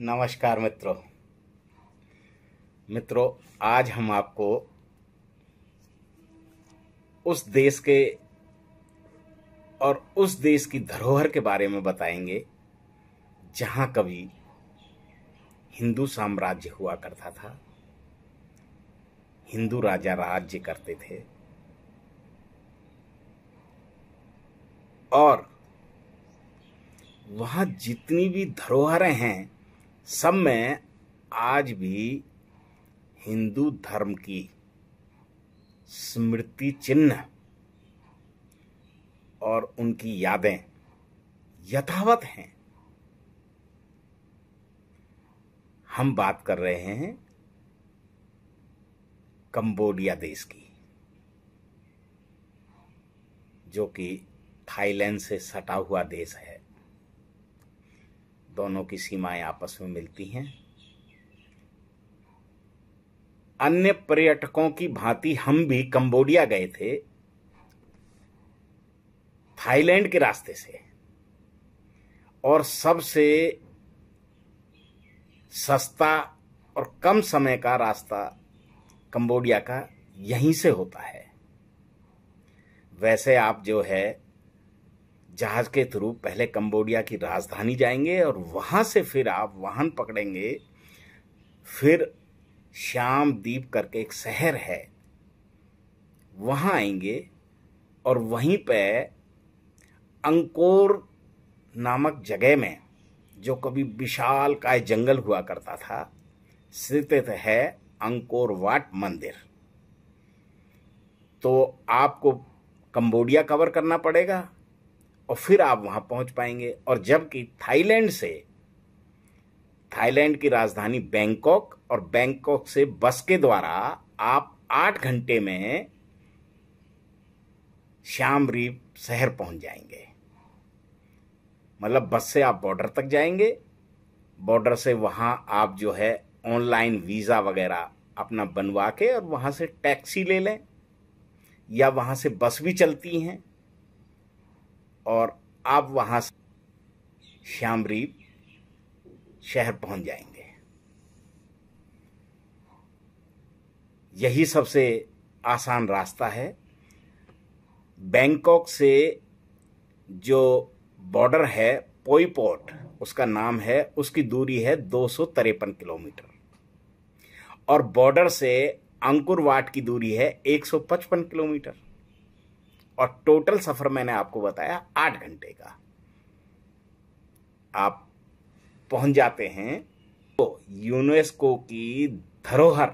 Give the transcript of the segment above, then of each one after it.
नमस्कार मित्रों मित्रों आज हम आपको उस देश के और उस देश की धरोहर के बारे में बताएंगे जहां कभी हिंदू साम्राज्य हुआ करता था हिंदू राजा राज्य करते थे और वहां जितनी भी धरोहरें हैं सब में आज भी हिंदू धर्म की स्मृति चिन्ह और उनकी यादें यथावत हैं हम बात कर रहे हैं कंबोडिया देश की जो कि थाईलैंड से सटा हुआ देश है दोनों की सीमाएं आपस में मिलती हैं अन्य पर्यटकों की भांति हम भी कंबोडिया गए थे थाईलैंड के रास्ते से और सबसे सस्ता और कम समय का रास्ता कंबोडिया का यहीं से होता है वैसे आप जो है जहाज के थ्रू पहले कंबोडिया की राजधानी जाएंगे और वहाँ से फिर आप वाहन पकड़ेंगे फिर श्याम द्वीप करके एक शहर है वहाँ आएंगे और वहीं पे अंकोर नामक जगह में जो कभी विशाल काय जंगल हुआ करता था स्थित है अंकोर वाट मंदिर तो आपको कंबोडिया कवर करना पड़ेगा और फिर आप वहां पहुंच पाएंगे और जबकि थाईलैंड से थाईलैंड की राजधानी बैंकॉक और बैंकॉक से बस के द्वारा आप आठ घंटे में श्याम रीप शहर पहुंच जाएंगे मतलब बस से आप बॉर्डर तक जाएंगे बॉर्डर से वहां आप जो है ऑनलाइन वीज़ा वगैरह अपना बनवा के और वहां से टैक्सी ले लें या वहां से बस भी चलती हैं और आप वहाँ श्यामरीप शहर पहुँच जाएंगे यही सबसे आसान रास्ता है बैंकॉक से जो बॉर्डर है पोईपोर्ट उसका नाम है उसकी दूरी है दो किलोमीटर और बॉर्डर से अंकुरवाट की दूरी है 155 किलोमीटर और टोटल सफर मैंने आपको बताया आठ घंटे का आप पहुंच जाते हैं तो यूनेस्को की धरोहर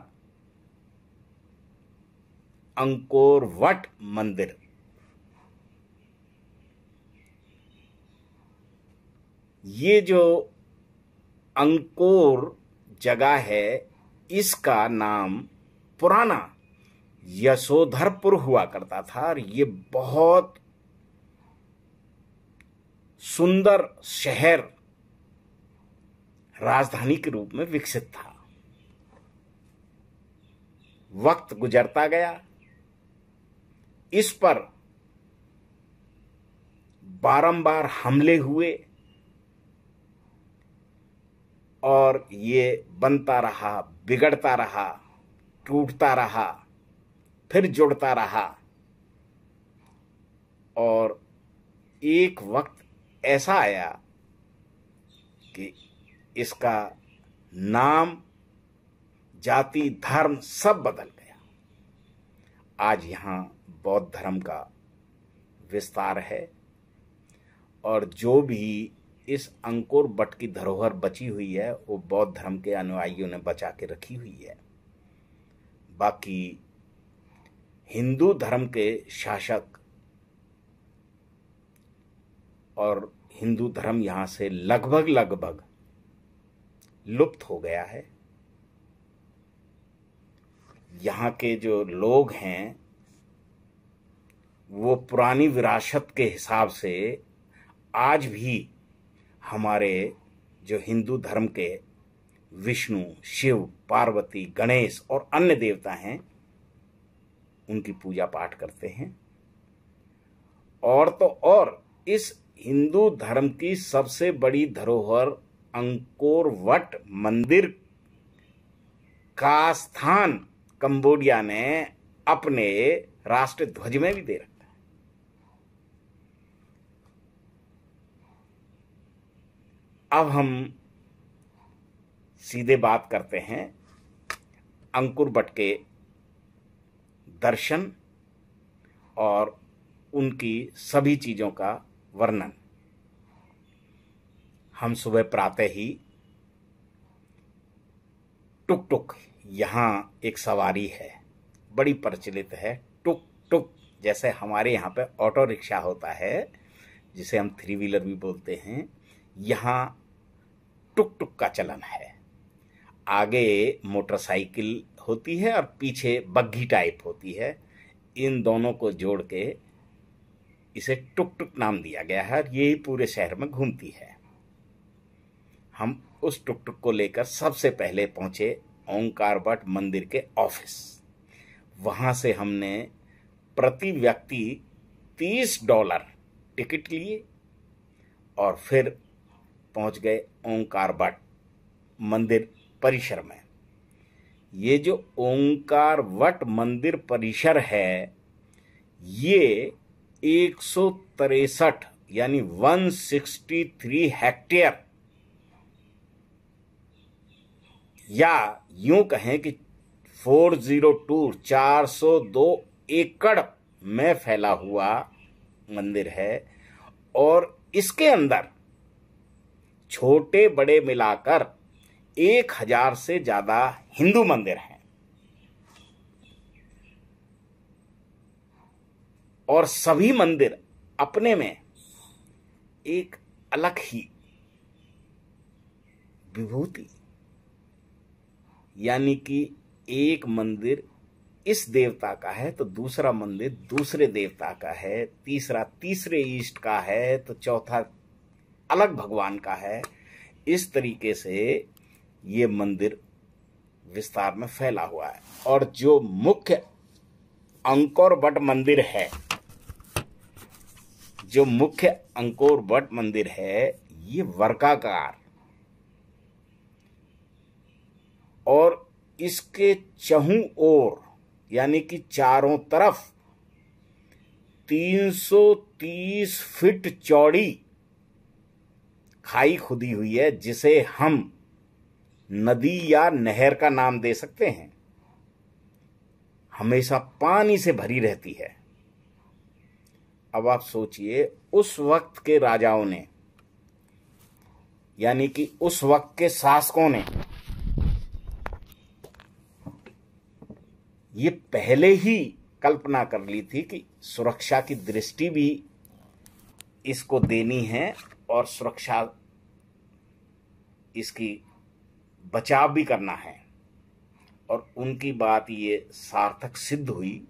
अंकोर वट मंदिर ये जो अंकोर जगह है इसका नाम पुराना यशोधरपुर हुआ करता था और ये बहुत सुंदर शहर राजधानी के रूप में विकसित था वक्त गुजरता गया इस पर बारंबार हमले हुए और ये बनता रहा बिगड़ता रहा टूटता रहा फिर जुड़ता रहा और एक वक्त ऐसा आया कि इसका नाम जाति धर्म सब बदल गया आज यहां बौद्ध धर्म का विस्तार है और जो भी इस अंकुर बट की धरोहर बची हुई है वो बौद्ध धर्म के अनुयायियों ने बचा के रखी हुई है बाकी हिंदू धर्म के शासक और हिंदू धर्म यहाँ से लगभग लगभग लुप्त हो गया है यहाँ के जो लोग हैं वो पुरानी विरासत के हिसाब से आज भी हमारे जो हिंदू धर्म के विष्णु शिव पार्वती गणेश और अन्य देवता हैं उनकी पूजा पाठ करते हैं और तो और इस हिंदू धर्म की सबसे बड़ी धरोहर अंकोर वट मंदिर का स्थान कंबोडिया ने अपने राष्ट्र ध्वज में भी दे रखा है अब हम सीधे बात करते हैं अंकुर भट्ट के दर्शन और उनकी सभी चीज़ों का वर्णन हम सुबह प्रातः ही टुक टुक यहाँ एक सवारी है बड़ी प्रचलित है टुक टुक जैसे हमारे यहाँ पे ऑटो रिक्शा होता है जिसे हम थ्री व्हीलर भी बोलते हैं यहाँ टुक टुक का चलन है आगे मोटरसाइकिल होती है और पीछे बग्घी टाइप होती है इन दोनों को जोड़ के इसे टुक टुक नाम दिया गया है और ये ही पूरे शहर में घूमती है हम उस टुक टुक को लेकर सबसे पहले पहुंचे ओंकार भट्ट मंदिर के ऑफिस वहां से हमने प्रति व्यक्ति तीस डॉलर टिकट लिए और फिर पहुंच गए ओंकार भट्ट मंदिर परिसर में ये जो ओंकार वट मंदिर परिसर है ये एक सौ तिरसठ यानी 163 हेक्टेयर या यूं कहें कि 402 जीरो एकड़ में फैला हुआ मंदिर है और इसके अंदर छोटे बड़े मिलाकर एक हजार से ज्यादा हिंदू मंदिर हैं और सभी मंदिर अपने में एक अलग ही विभूति यानी कि एक मंदिर इस देवता का है तो दूसरा मंदिर दूसरे देवता का है तीसरा तीसरे ईष्ट का है तो चौथा अलग भगवान का है इस तरीके से ये मंदिर विस्तार में फैला हुआ है और जो मुख्य अंकोर बट मंदिर है जो मुख्य अंकोर बट मंदिर है ये वर्गाकार और इसके चहु ओर यानी कि चारों तरफ 330 फीट चौड़ी खाई खुदी हुई है जिसे हम नदी या नहर का नाम दे सकते हैं हमेशा पानी से भरी रहती है अब आप सोचिए उस वक्त के राजाओं ने यानी कि उस वक्त के शासकों ने ये पहले ही कल्पना कर ली थी कि सुरक्षा की दृष्टि भी इसको देनी है और सुरक्षा इसकी बचाव भी करना है और उनकी बात ये सार्थक सिद्ध हुई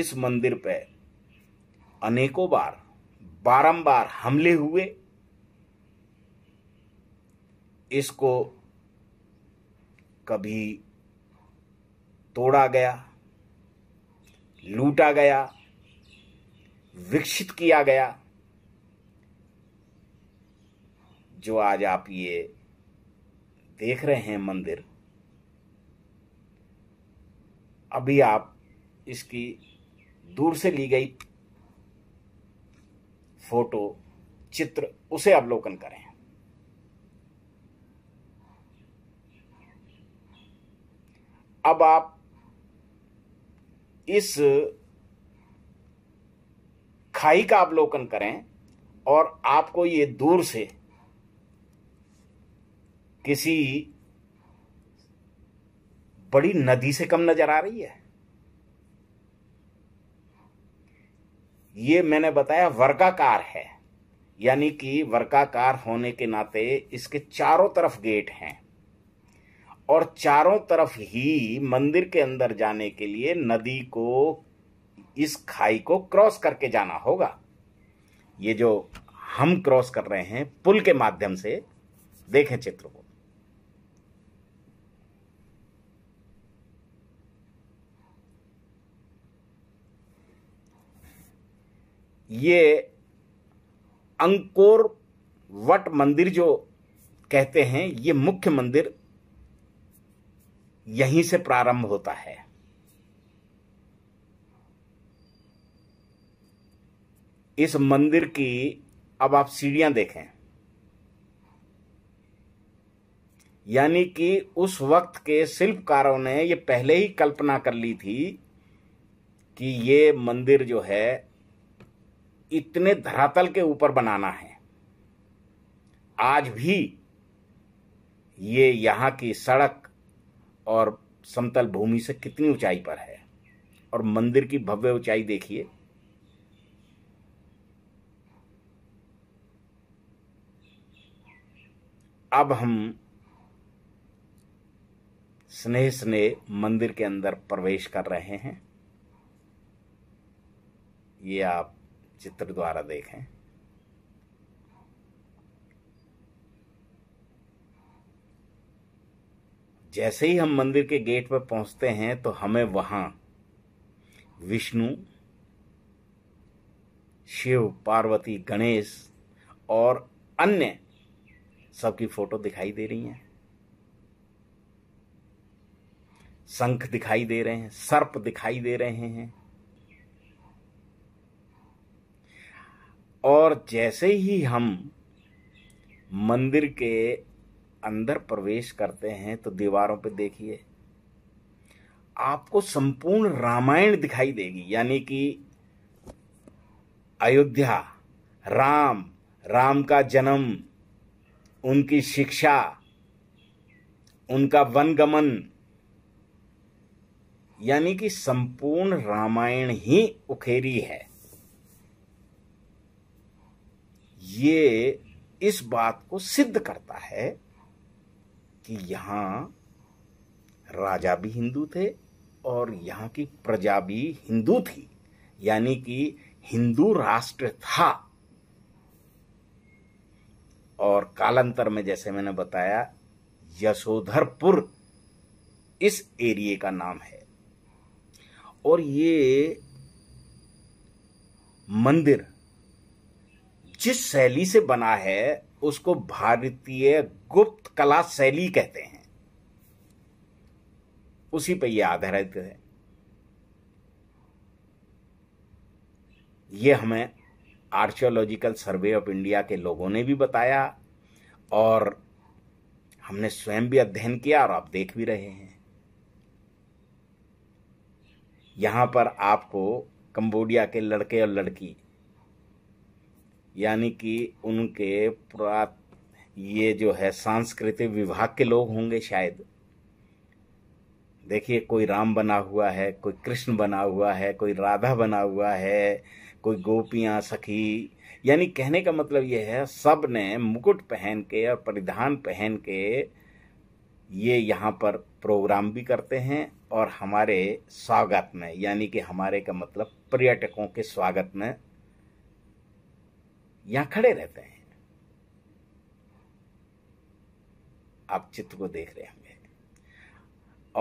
इस मंदिर पे अनेकों बार बारंबार हमले हुए इसको कभी तोड़ा गया लूटा गया विकसित किया गया जो आज आप ये देख रहे हैं मंदिर अभी आप इसकी दूर से ली गई फोटो चित्र उसे अवलोकन करें अब आप इस खाई का अवलोकन करें और आपको ये दूर से किसी बड़ी नदी से कम नजर आ रही है ये मैंने बताया वर्गाकार है यानी कि वर्गाकार होने के नाते इसके चारों तरफ गेट हैं और चारों तरफ ही मंदिर के अंदर जाने के लिए नदी को इस खाई को क्रॉस करके जाना होगा ये जो हम क्रॉस कर रहे हैं पुल के माध्यम से देखें चित्र को ये अंकोर वट मंदिर जो कहते हैं ये मुख्य मंदिर यहीं से प्रारंभ होता है इस मंदिर की अब आप सीढ़ियां देखें यानी कि उस वक्त के शिल्पकारों ने यह पहले ही कल्पना कर ली थी कि ये मंदिर जो है इतने धरातल के ऊपर बनाना है आज भी ये यहाँ की सड़क और समतल भूमि से कितनी ऊंचाई पर है और मंदिर की भव्य ऊंचाई देखिए अब हम स्नेह स्नेह मंदिर के अंदर प्रवेश कर रहे हैं ये आप चित्र द्वारा देखें जैसे ही हम मंदिर के गेट पर पहुंचते हैं तो हमें वहां विष्णु शिव पार्वती गणेश और अन्य सबकी फोटो दिखाई दे रही हैं शंख दिखाई दे रहे हैं सर्प दिखाई दे रहे हैं और जैसे ही हम मंदिर के अंदर प्रवेश करते हैं तो दीवारों पर देखिए आपको संपूर्ण रामायण दिखाई देगी यानी कि अयोध्या राम राम का जन्म उनकी शिक्षा उनका वनगमन यानी कि संपूर्ण रामायण ही उखेरी है ये इस बात को सिद्ध करता है कि यहां राजा भी हिंदू थे और यहां की प्रजा भी हिंदू थी यानी कि हिंदू राष्ट्र था और कालांतर में जैसे मैंने बताया यशोधरपुर इस एरिए का नाम है और ये मंदिर जिस शैली से बना है उसको भारतीय गुप्त कला शैली कहते हैं उसी पर यह आधारित है यह हमें आर्कियोलॉजिकल सर्वे ऑफ इंडिया के लोगों ने भी बताया और हमने स्वयं भी अध्ययन किया और आप देख भी रहे हैं यहां पर आपको कंबोडिया के लड़के और लड़की यानी कि उनके पुरात ये जो है सांस्कृतिक विभाग के लोग होंगे शायद देखिए कोई राम बना हुआ है कोई कृष्ण बना हुआ है कोई राधा बना हुआ है कोई गोपियाँ सखी यानी कहने का मतलब यह है सब ने मुकुट पहन के और परिधान पहन के ये यहाँ पर प्रोग्राम भी करते हैं और हमारे स्वागत में यानी कि हमारे का मतलब पर्यटकों के स्वागत में यहां खड़े रहते हैं आप चित्र को देख रहे होंगे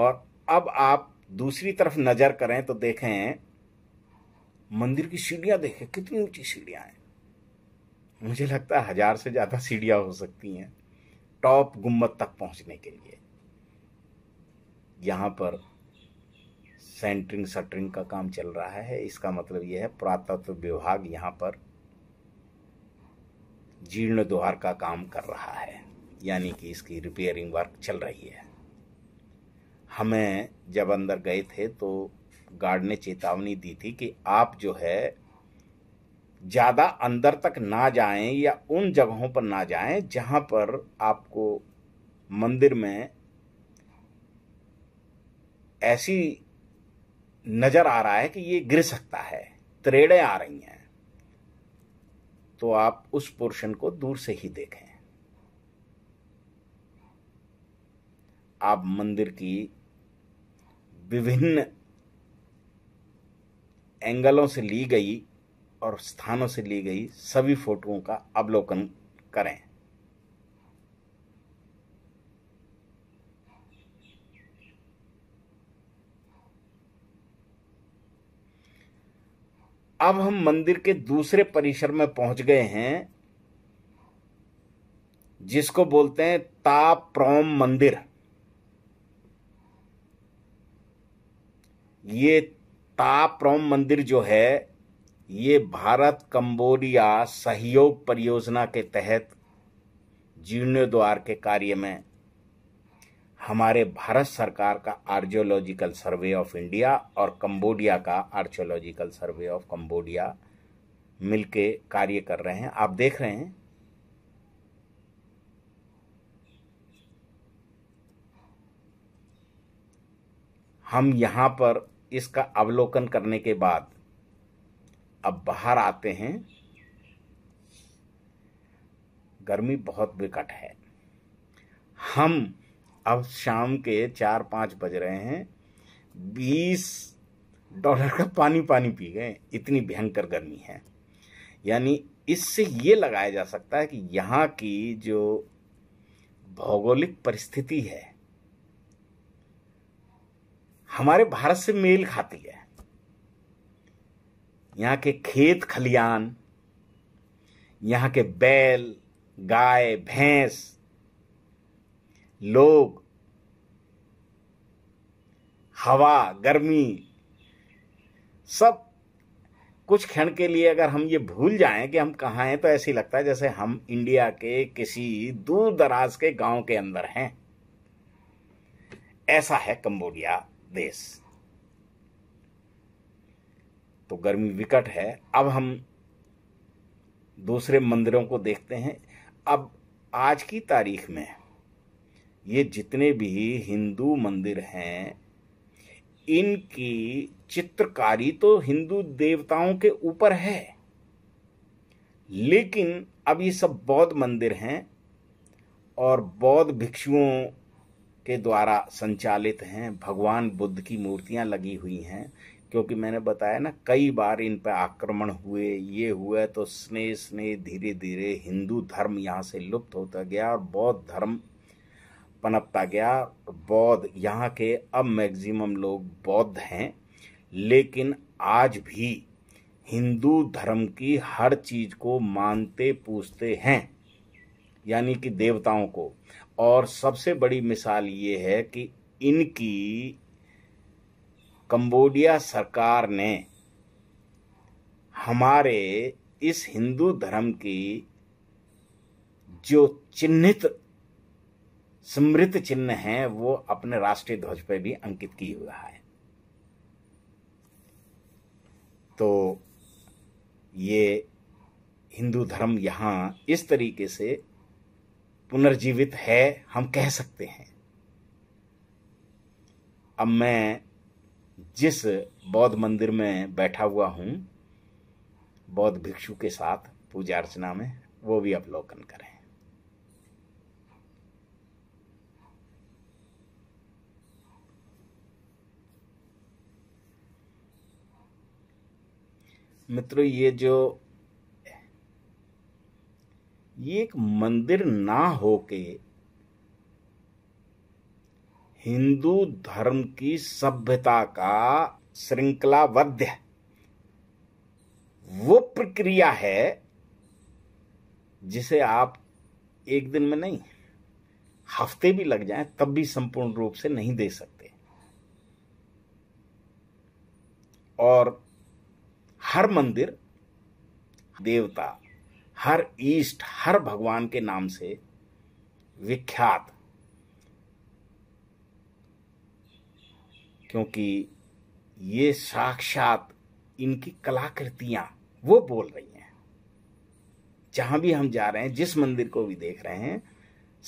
और अब आप दूसरी तरफ नजर करें तो देखें मंदिर की सीढ़ियां देखें कितनी ऊंची सीढ़ियां हैं मुझे लगता है हजार से ज्यादा सीढ़ियां हो सकती हैं टॉप गुम्बद तक पहुंचने के लिए यहां पर सेंटरिंग सटरिंग का काम चल रहा है इसका मतलब यह है पुरातत्व विभाग यहां पर जीर्ण द्वार का काम कर रहा है यानी कि इसकी रिपेयरिंग वर्क चल रही है हमें जब अंदर गए थे तो गार्ड ने चेतावनी दी थी कि आप जो है ज़्यादा अंदर तक ना जाएं या उन जगहों पर ना जाएं जहां पर आपको मंदिर में ऐसी नज़र आ रहा है कि ये गिर सकता है त्रेड़े आ रही हैं तो आप उस पोर्शन को दूर से ही देखें आप मंदिर की विभिन्न एंगलों से ली गई और स्थानों से ली गई सभी फोटोओं का अवलोकन करें अब हम मंदिर के दूसरे परिसर में पहुंच गए हैं जिसको बोलते हैं ताप्रोम मंदिर ये ताप्रोम मंदिर जो है ये भारत कंबोडिया सहयोग परियोजना के तहत जीर्णोद्वार के कार्य में हमारे भारत सरकार का आर्जियोलॉजिकल सर्वे ऑफ इंडिया और कंबोडिया का आर्जियोलॉजिकल सर्वे ऑफ कंबोडिया मिलके कार्य कर रहे हैं आप देख रहे हैं हम यहां पर इसका अवलोकन करने के बाद अब बाहर आते हैं गर्मी बहुत विकट है हम अब शाम के चार पाँच बज रहे हैं बीस डॉलर का पानी पानी पी गए इतनी भयंकर गर्मी है यानी इससे ये लगाया जा सकता है कि यहाँ की जो भौगोलिक परिस्थिति है हमारे भारत से मेल खाती है यहाँ के खेत खलियान यहाँ के बैल गाय भैंस लोग हवा गर्मी सब कुछ क्षण के लिए अगर हम ये भूल जाएं कि हम कहाँ हैं तो ऐसे लगता है जैसे हम इंडिया के किसी दूर दराज के गांव के अंदर हैं ऐसा है कंबोडिया देश तो गर्मी विकट है अब हम दूसरे मंदिरों को देखते हैं अब आज की तारीख में ये जितने भी हिंदू मंदिर हैं इनकी चित्रकारी तो हिंदू देवताओं के ऊपर है लेकिन अब ये सब बौद्ध मंदिर हैं और बौद्ध भिक्षुओं के द्वारा संचालित हैं भगवान बुद्ध की मूर्तियां लगी हुई हैं क्योंकि मैंने बताया ना कई बार इन पर आक्रमण हुए ये हुए तो स्नेह स्नेह धीरे धीरे हिंदू धर्म यहाँ से लुप्त होता गया और बौद्ध धर्म पनपता गया बौद्ध यहाँ के अब मैक्सिमम लोग बौद्ध हैं लेकिन आज भी हिंदू धर्म की हर चीज को मानते पूछते हैं यानी कि देवताओं को और सबसे बड़ी मिसाल ये है कि इनकी कंबोडिया सरकार ने हमारे इस हिंदू धर्म की जो चिन्हित स्मृत चिन्ह है वो अपने राष्ट्रीय ध्वज पर भी अंकित की हुआ है तो ये हिंदू धर्म यहां इस तरीके से पुनर्जीवित है हम कह सकते हैं अब मैं जिस बौद्ध मंदिर में बैठा हुआ हूं बौद्ध भिक्षु के साथ पूजा अर्चना में वो भी अवलोकन करें मित्रों ये जो ये एक मंदिर ना होके हिंदू धर्म की सभ्यता का श्रृंखलाबद्ध वो प्रक्रिया है जिसे आप एक दिन में नहीं हफ्ते भी लग जाए तब भी संपूर्ण रूप से नहीं दे सकते और हर मंदिर देवता हर ईष्ट हर भगवान के नाम से विख्यात क्योंकि ये साक्षात इनकी कलाकृतियां वो बोल रही हैं जहां भी हम जा रहे हैं जिस मंदिर को भी देख रहे हैं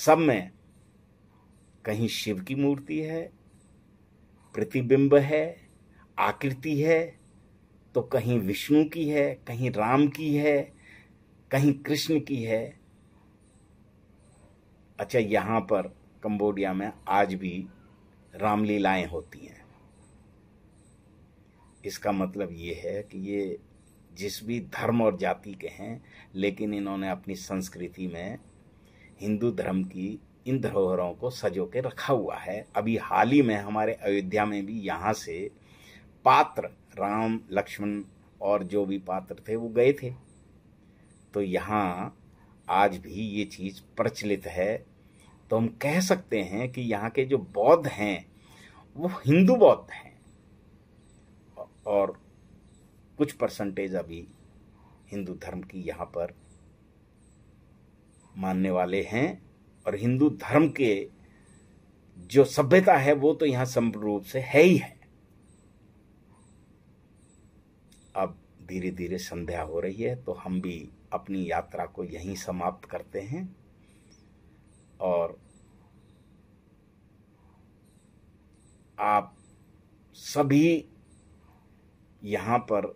सब में कहीं शिव की मूर्ति है प्रतिबिंब है आकृति है तो कहीं विष्णु की है कहीं राम की है कहीं कृष्ण की है अच्छा यहाँ पर कंबोडिया में आज भी रामलीलाएं होती हैं इसका मतलब ये है कि ये जिस भी धर्म और जाति के हैं लेकिन इन्होंने अपनी संस्कृति में हिंदू धर्म की इन धरोहरों को सजो के रखा हुआ है अभी हाल ही में हमारे अयोध्या में भी यहाँ से पात्र राम लक्ष्मण और जो भी पात्र थे वो गए थे तो यहाँ आज भी ये चीज़ प्रचलित है तो हम कह सकते हैं कि यहाँ के जो बौद्ध हैं वो हिंदू बौद्ध हैं और कुछ परसेंटेज अभी हिंदू धर्म की यहाँ पर मानने वाले हैं और हिंदू धर्म के जो सभ्यता है वो तो यहाँ संपूर्ण रूप से है ही है धीरे धीरे संध्या हो रही है तो हम भी अपनी यात्रा को यहीं समाप्त करते हैं और आप सभी यहाँ पर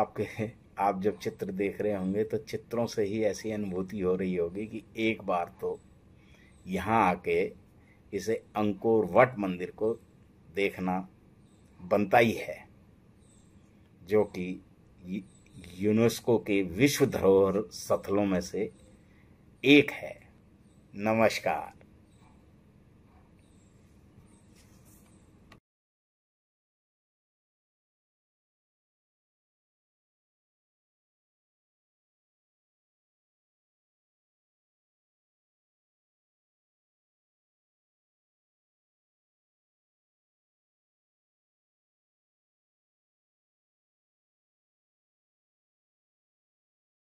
आपके आप जब चित्र देख रहे होंगे तो चित्रों से ही ऐसी अनुभूति हो रही होगी कि एक बार तो यहाँ आके इसे वट मंदिर को देखना बनता ही है जो कि यूनेस्को के विश्व धरोहर स्थलों में से एक है नमस्कार